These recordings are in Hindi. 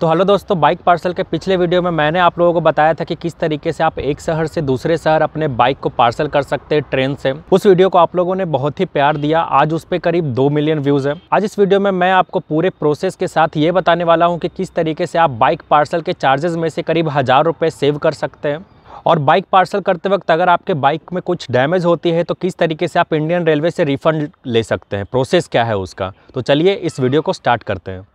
तो हेलो दोस्तों बाइक पार्सल के पिछले वीडियो में मैंने आप लोगों को बताया था कि किस तरीके से आप एक शहर से दूसरे शहर अपने बाइक को पार्सल कर सकते हैं ट्रेन से उस वीडियो को आप लोगों ने बहुत ही प्यार दिया आज उस पर करीब दो मिलियन व्यूज़ है आज इस वीडियो में मैं आपको पूरे प्रोसेस के साथ ये बताने वाला हूँ कि किस तरीके से आप बाइक पार्सल के चार्जेस में से करीब हज़ार रुपये सेव कर सकते हैं और बाइक पार्सल करते वक्त अगर आपके बाइक में कुछ डैमेज होती है तो किस तरीके से आप इंडियन रेलवे से रिफंड ले सकते हैं प्रोसेस क्या है उसका तो चलिए इस वीडियो को स्टार्ट करते हैं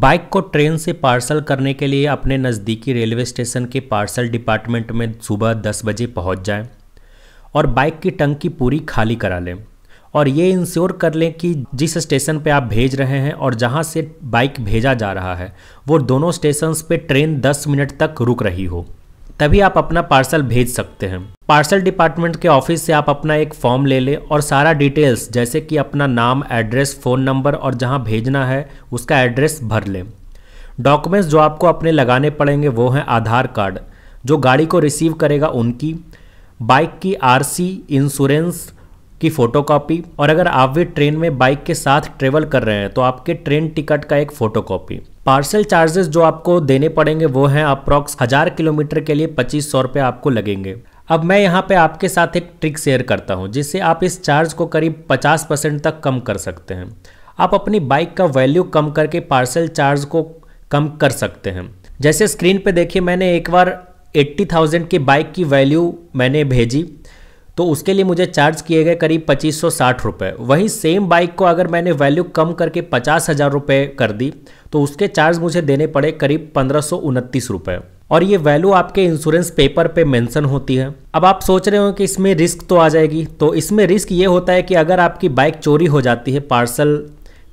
बाइक को ट्रेन से पार्सल करने के लिए अपने नज़दीकी रेलवे स्टेशन के पार्सल डिपार्टमेंट में सुबह दस बजे पहुंच जाएं और बाइक की टंकी पूरी खाली करा लें और ये इंश्योर कर लें कि जिस स्टेशन पे आप भेज रहे हैं और जहाँ से बाइक भेजा जा रहा है वो दोनों स्टेशन पे ट्रेन 10 मिनट तक रुक रही हो तभी आप अपना पार्सल भेज सकते हैं पार्सल डिपार्टमेंट के ऑफिस से आप अपना एक फॉर्म ले लें और सारा डिटेल्स जैसे कि अपना नाम एड्रेस फ़ोन नंबर और जहां भेजना है उसका एड्रेस भर लें डॉक्यूमेंट्स जो आपको अपने लगाने पड़ेंगे वो हैं आधार कार्ड जो गाड़ी को रिसीव करेगा उनकी बाइक की आर इंश्योरेंस की फ़ोटोकॉपी और अगर आप भी ट्रेन में बाइक के साथ ट्रेवल कर रहे हैं तो आपके ट्रेन टिकट का एक फ़ोटोकॉपी पार्सल चार्जेस जो आपको देने पड़ेंगे वो हैं अप्रॉक्स हज़ार किलोमीटर के लिए पच्चीस सौ रुपये आपको लगेंगे अब मैं यहाँ पे आपके साथ एक ट्रिक शेयर करता हूँ जिससे आप इस चार्ज को करीब 50 परसेंट तक कम कर सकते हैं आप अपनी बाइक का वैल्यू कम करके पार्सल चार्ज को कम कर सकते हैं जैसे स्क्रीन पे देखिए मैंने एक बार 80,000 की बाइक की वैल्यू मैंने भेजी तो उसके लिए मुझे चार्ज किए गए करीब पच्चीस सौ साठ रुपये वहीं सेम बाइक को अगर मैंने वैल्यू कम करके पचास हज़ार रुपये कर दी तो उसके चार्ज मुझे देने पड़े करीब पंद्रह सौ उनतीस रुपये और ये वैल्यू आपके इंश्योरेंस पेपर पे मेंशन होती है अब आप सोच रहे हो कि इसमें रिस्क तो आ जाएगी तो इसमें रिस्क ये होता है कि अगर आपकी बाइक चोरी हो जाती है पार्सल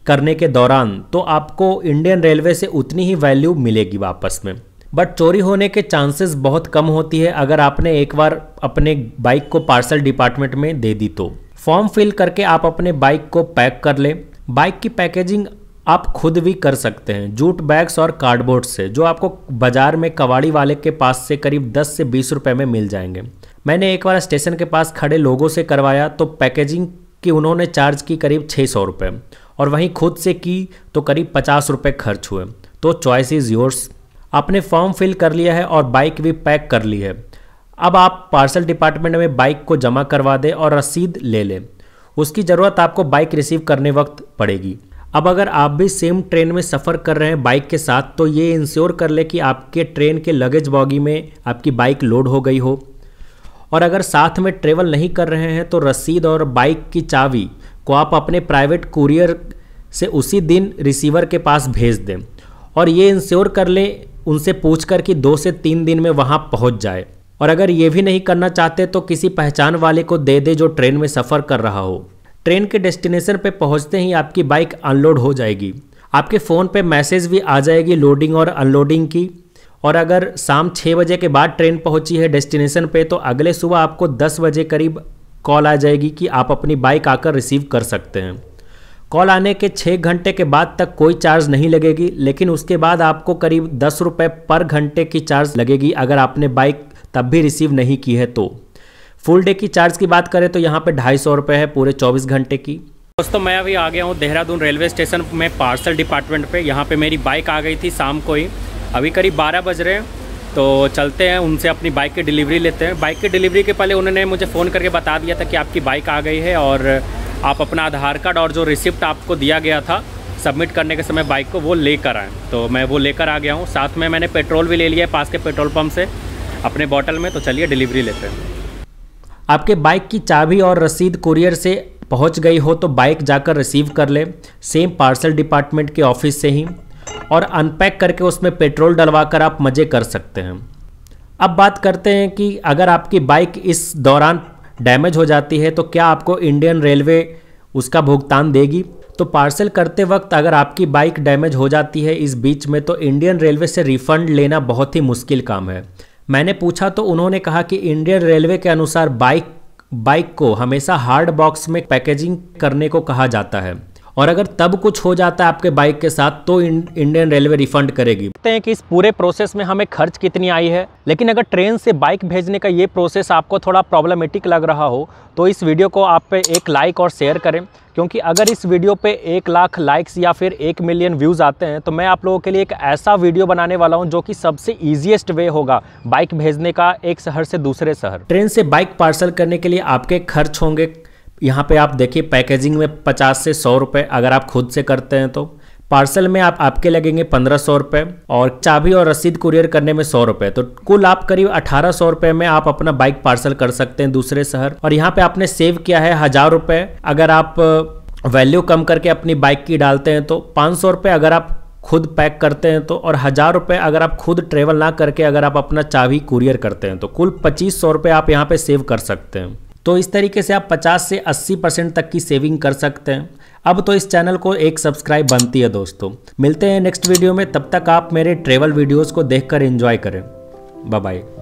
करने के दौरान तो आपको इंडियन रेलवे से उतनी ही वैल्यू मिलेगी वापस में बट चोरी होने के चांसेस बहुत कम होती है अगर आपने एक बार अपने बाइक को पार्सल डिपार्टमेंट में दे दी तो फॉर्म फिल करके आप अपने बाइक को पैक कर लें बाइक की पैकेजिंग आप खुद भी कर सकते हैं जूट बैग्स और कार्डबोर्ड से जो आपको बाज़ार में कवाड़ी वाले के पास से करीब 10 से 20 रुपए में मिल जाएंगे मैंने एक बार स्टेशन के पास खड़े लोगों से करवाया तो पैकेजिंग की उन्होंने चार्ज की करीब छः सौ रुपये और वहीं खुद से की तो करीब पचास रुपये खर्च हुए तो चॉइस इज़ योर्स आपने फॉर्म फिल कर लिया है और बाइक भी पैक कर ली है अब आप पार्सल डिपार्टमेंट में बाइक को जमा करवा दें और रसीद ले लें उसकी ज़रूरत आपको बाइक रिसीव करने वक्त पड़ेगी अब अगर आप भी सेम ट्रेन में सफ़र कर रहे हैं बाइक के साथ तो ये इंश्योर कर ले कि आपके ट्रेन के लगेज बॉगी में आपकी बाइक लोड हो गई हो और अगर साथ में ट्रेवल नहीं कर रहे हैं तो रसीद और बाइक की चाबी को आप अपने प्राइवेट कुरियर से उसी दिन रिसीवर के पास भेज दें और ये इंश्योर कर लें उनसे पूछ कर कि दो से तीन दिन में वहाँ पहुँच जाए और अगर ये भी नहीं करना चाहते तो किसी पहचान वाले को दे दे जो ट्रेन में सफ़र कर रहा हो ट्रेन के डेस्टिनेशन पे पहुंचते ही आपकी बाइक अनलोड हो जाएगी आपके फ़ोन पे मैसेज भी आ जाएगी लोडिंग और अनलोडिंग की और अगर शाम छः बजे के बाद ट्रेन पहुंची है डेस्टिनेशन पे तो अगले सुबह आपको दस बजे करीब कॉल आ जाएगी कि आप अपनी बाइक आकर रिसीव कर सकते हैं कॉल आने के छः घंटे के बाद तक कोई चार्ज नहीं लगेगी लेकिन उसके बाद आपको करीब दस रुपये पर घंटे की चार्ज लगेगी अगर आपने बाइक तब भी रिसीव नहीं की है तो फुल डे की चार्ज की बात करें तो यहाँ पे ढाई सौ रुपये है पूरे चौबीस घंटे की दोस्तों मैं अभी आ गया हूँ देहरादून रेलवे स्टेशन में पार्सल डिपार्टमेंट पर यहाँ पर मेरी बाइक आ गई थी शाम को ही अभी करीब बारह बज रहे हैं तो चलते हैं उनसे अपनी बाइक की डिलीवरी लेते हैं बाइक की डिलीवरी के पहले उन्होंने मुझे फ़ोन करके बता दिया था कि आपकी बाइक आ गई है और आप अपना आधार कार्ड और जो रिसिप्ट आपको दिया गया था सबमिट करने के समय बाइक को वो लेकर आएँ तो मैं वो लेकर आ गया हूँ साथ में मैंने पेट्रोल भी ले लिया है पास के पेट्रोल पम्प से अपने बॉटल में तो चलिए डिलीवरी लेते हैं आपके बाइक की चाबी और रसीद कुरियर से पहुंच गई हो तो बाइक जाकर रिसीव कर ले सेम पार्सल डिपार्टमेंट के ऑफिस से ही और अनपैक करके उसमें पेट्रोल डलवा कर आप मज़े कर सकते हैं अब बात करते हैं कि अगर आपकी बाइक इस दौरान डैमेज हो जाती है तो क्या आपको इंडियन रेलवे उसका भुगतान देगी तो पार्सल करते वक्त अगर आपकी बाइक डैमेज हो जाती है इस बीच में तो इंडियन रेलवे से रिफंड लेना बहुत ही मुश्किल काम है मैंने पूछा तो उन्होंने कहा कि इंडियन रेलवे के अनुसार बाइक बाइक को हमेशा हार्ड बॉक्स में पैकेजिंग करने को कहा जाता है और अगर तब कुछ हो जाता है आपके बाइक के साथ तो इंडियन रेलवे रिफंड करेगी हैं कि इस पूरे प्रोसेस में हमें खर्च कितनी आई है लेकिन अगर ट्रेन से बाइक भेजने का ये प्रोसेस आपको थोड़ा प्रॉब्लमेटिक लग रहा हो तो इस वीडियो को आप पे एक लाइक और शेयर करें क्योंकि अगर इस वीडियो पे एक लाख लाइक्स या फिर एक मिलियन व्यूज़ आते हैं तो मैं आप लोगों के लिए एक ऐसा वीडियो बनाने वाला हूं जो कि सबसे ईजिएस्ट वे होगा बाइक भेजने का एक शहर से दूसरे शहर ट्रेन से बाइक पार्सल करने के लिए आपके खर्च होंगे यहाँ पे आप देखिए पैकेजिंग में पचास से सौ रुपये अगर आप खुद से करते हैं तो पार्सल में आप आपके लगेंगे पंद्रह सौ रुपये और चाबी और रसीद कुरियर करने में सौ रुपये तो कुल आप करीब अठारह सौ रुपये में आप अपना बाइक पार्सल कर सकते हैं दूसरे शहर और यहाँ पे आपने सेव किया है हज़ार रुपये अगर आप वैल्यू कम करके अपनी बाइक की डालते हैं तो पाँच सौ रुपये अगर आप खुद पैक करते हैं तो और हज़ार रुपये अगर आप खुद ट्रेवल ना करके अगर आप अपना चाबी कुरियर करते हैं तो कुल पच्चीस सौ रुपये आप यहाँ पे सेव कर सकते हैं तो इस तरीके से आप 50 से 80 परसेंट तक की सेविंग कर सकते हैं अब तो इस चैनल को एक सब्सक्राइब बनती है दोस्तों मिलते हैं नेक्स्ट वीडियो में तब तक आप मेरे ट्रेवल वीडियोज़ को देखकर एंजॉय करें बाय